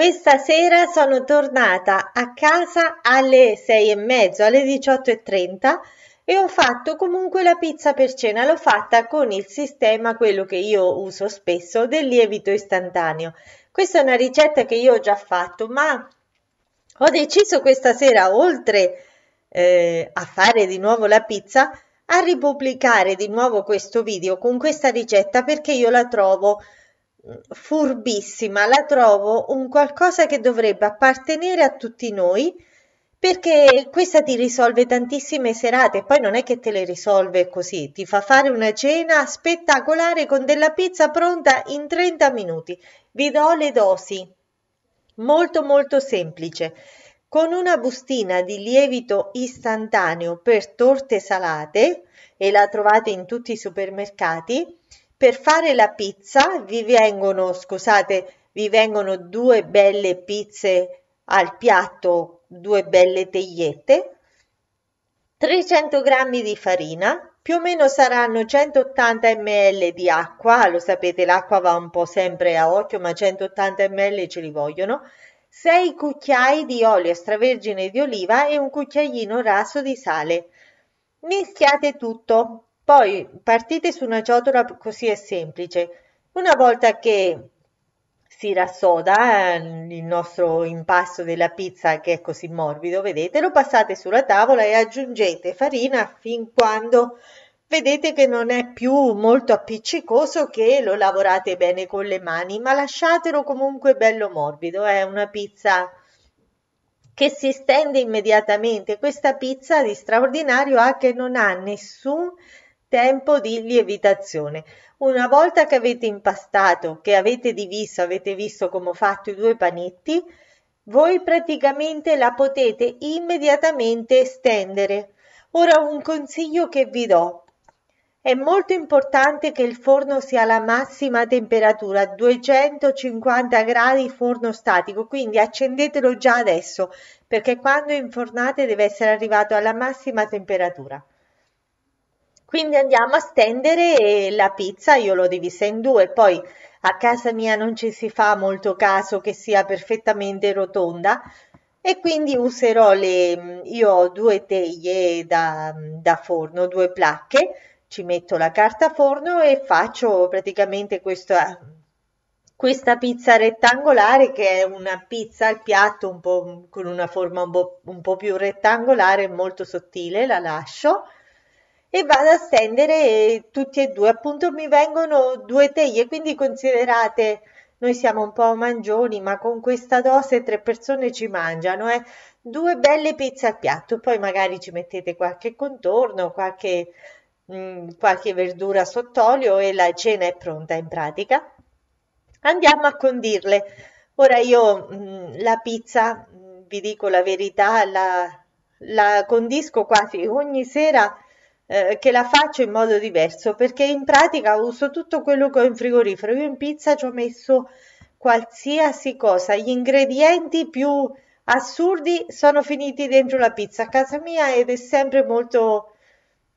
Questa sera sono tornata a casa alle 6 e mezzo, alle 18.30 e ho fatto comunque la pizza per cena, l'ho fatta con il sistema, quello che io uso spesso, del lievito istantaneo. Questa è una ricetta che io ho già fatto, ma ho deciso questa sera, oltre eh, a fare di nuovo la pizza, a ripubblicare di nuovo questo video con questa ricetta perché io la trovo furbissima, la trovo un qualcosa che dovrebbe appartenere a tutti noi perché questa ti risolve tantissime serate, poi non è che te le risolve così, ti fa fare una cena spettacolare con della pizza pronta in 30 minuti. Vi do le dosi. Molto molto semplice. Con una bustina di lievito istantaneo per torte salate, e la trovate in tutti i supermercati, per fare la pizza vi vengono, scusate, vi vengono due belle pizze al piatto, due belle tegliette, 300 g di farina, più o meno saranno 180 ml di acqua, lo sapete l'acqua va un po' sempre a occhio, ma 180 ml ce li vogliono, 6 cucchiai di olio extravergine di oliva e un cucchiaino raso di sale. Mischiate tutto, poi partite su una ciotola così è semplice. Una volta che si rassoda eh, il nostro impasto della pizza che è così morbido, vedete, lo passate sulla tavola e aggiungete farina fin quando vedete che non è più molto appiccicoso che lo lavorate bene con le mani, ma lasciatelo comunque bello morbido, è una pizza che si stende immediatamente. Questa pizza di straordinario ha che non ha nessun tempo di lievitazione. Una volta che avete impastato, che avete diviso, avete visto come ho fatto i due panetti, voi praticamente la potete immediatamente stendere. Ora un consiglio che vi do. È molto importante che il forno sia alla massima temperatura, 250 gradi forno statico, quindi accendetelo già adesso perché quando infornate deve essere arrivato alla massima temperatura. Quindi andiamo a stendere la pizza, io l'ho divisa in due, poi a casa mia non ci si fa molto caso che sia perfettamente rotonda e quindi userò le, io ho due teglie da, da forno, due placche, ci metto la carta forno e faccio praticamente questa, questa pizza rettangolare che è una pizza al piatto un con una forma un po', un po' più rettangolare, molto sottile, la lascio e vado a stendere tutti e due. Appunto mi vengono due teglie, quindi considerate, noi siamo un po' mangioni, ma con questa dose tre persone ci mangiano, eh? due belle pizze al piatto, poi magari ci mettete qualche contorno, qualche, mh, mm, qualche verdura sott'olio e la cena è pronta in pratica. Andiamo a condirle. Ora io mh, mm, la pizza, mh, mm, vi dico la verità, la, la condisco quasi ogni sera eh, che la faccio in modo diverso perché in pratica uso tutto quello che ho in frigorifero. Io in pizza ci ho messo qualsiasi cosa, gli ingredienti più assurdi sono finiti dentro la pizza a casa mia ed è sempre molto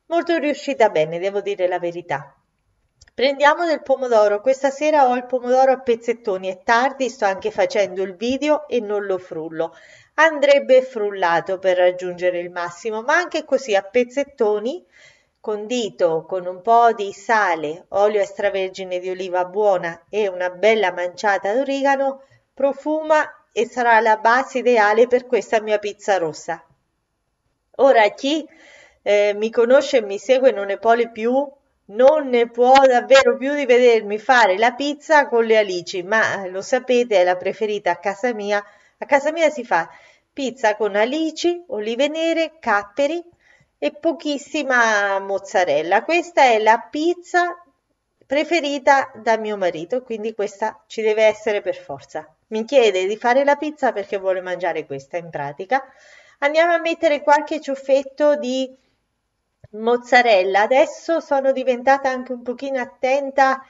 molto riuscita bene, devo dire la verità. Prendiamo del pomodoro, questa sera ho il pomodoro a pezzettoni, è tardi, sto anche facendo il video e non lo frullo. Andrebbe frullato per raggiungere il massimo, ma anche così a pezzettoni, condito con un po' di sale, olio extravergine di oliva buona e una bella manciata d'origano, profuma e sarà la base ideale per questa mia pizza rossa. Ora chi eh, mi conosce e mi segue non ne vuole più non ne può davvero più di vedermi fare la pizza con le alici, ma eh, lo sapete, è la preferita a casa mia. A casa mia si fa pizza con alici, olive nere, capperi e pochissima mozzarella. Questa è la pizza preferita da mio marito, quindi questa ci deve essere per forza. Mi chiede di fare la pizza perché vuole mangiare questa in pratica. Andiamo a mettere qualche ciuffetto di mozzarella. Adesso sono diventata anche un pochino attenta,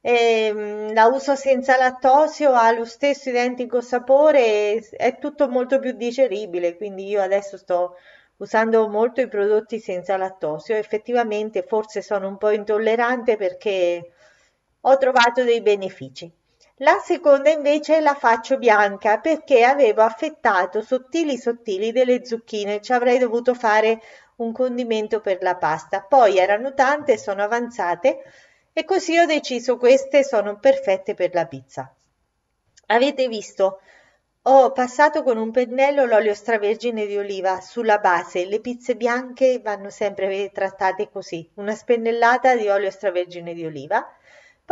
ehm, la uso senza lattosio, ha lo stesso identico sapore, è tutto molto più digeribile, quindi io adesso sto usando molto i prodotti senza lattosio. Effettivamente forse sono un po' intollerante perché ho trovato dei benefici. La seconda invece la faccio bianca perché avevo affettato sottili sottili delle zucchine, ci avrei dovuto fare un condimento per la pasta. Poi erano tante, sono avanzate e così ho deciso queste sono perfette per la pizza. Avete visto? Ho passato con un pennello l'olio stravergine di oliva sulla base. Le pizze bianche vanno sempre trattate così, una spennellata di olio stravergine di oliva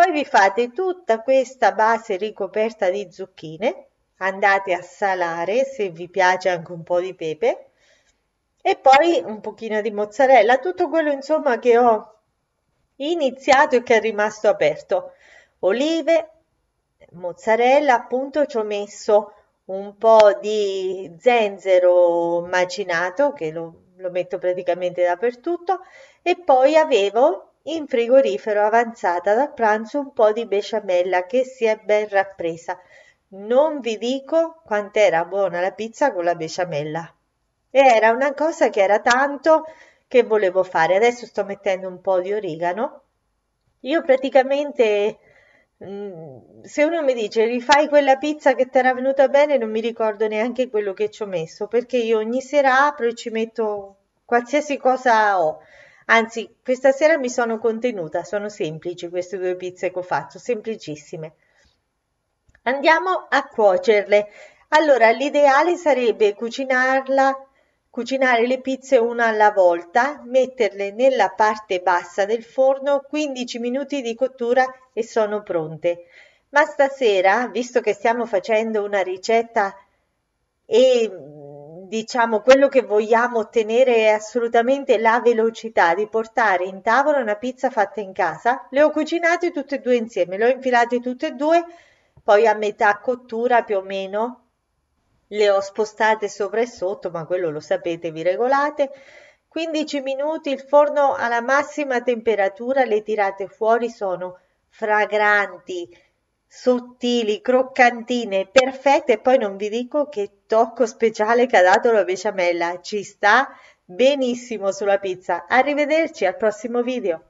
poi vi fate tutta questa base ricoperta di zucchine, andate a salare se vi piace anche un po' di pepe e poi un pochino di mozzarella, tutto quello insomma che ho iniziato e che è rimasto aperto. Olive, mozzarella, appunto ci ho messo un po' di zenzero macinato che lo, lo metto praticamente dappertutto e poi avevo in frigorifero avanzata da pranzo un po' di besciamella che si è ben rappresa. Non vi dico quant'era buona la pizza con la besciamella. Era una cosa che era tanto che volevo fare. Adesso sto mettendo un po' di origano. Io praticamente mm, se uno mi dice rifai quella pizza che ti era venuta bene, non mi ricordo neanche quello che ci ho messo, perché io ogni sera apro e ci metto qualsiasi cosa ho. Anzi, questa sera mi sono contenuta, sono semplici queste due pizze che ho fatto, semplicissime. Andiamo a cuocerle. Allora, l'ideale sarebbe cucinarla, cucinare le pizze una alla volta, metterle nella parte bassa del forno, 15 minuti di cottura e sono pronte. Ma stasera, visto che stiamo facendo una ricetta e diciamo, quello che vogliamo ottenere è assolutamente la velocità di portare in tavola una pizza fatta in casa. Le ho cucinate tutte e due insieme, le ho infilate tutte e due, poi a metà cottura più o meno le ho spostate sopra e sotto, ma quello lo sapete, vi regolate. 15 minuti, il forno alla massima temperatura, le tirate fuori, sono fragranti sottili, croccantine, perfette. E poi non vi dico che tocco speciale che ha dato la besciamella. Ci sta benissimo sulla pizza. Arrivederci al prossimo video.